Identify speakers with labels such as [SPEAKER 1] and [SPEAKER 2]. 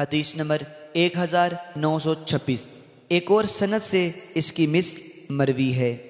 [SPEAKER 1] हदीस नंबर एक हज़ार नौ सौ छब्बीस एक और सनत से इसकी मिस मरवी है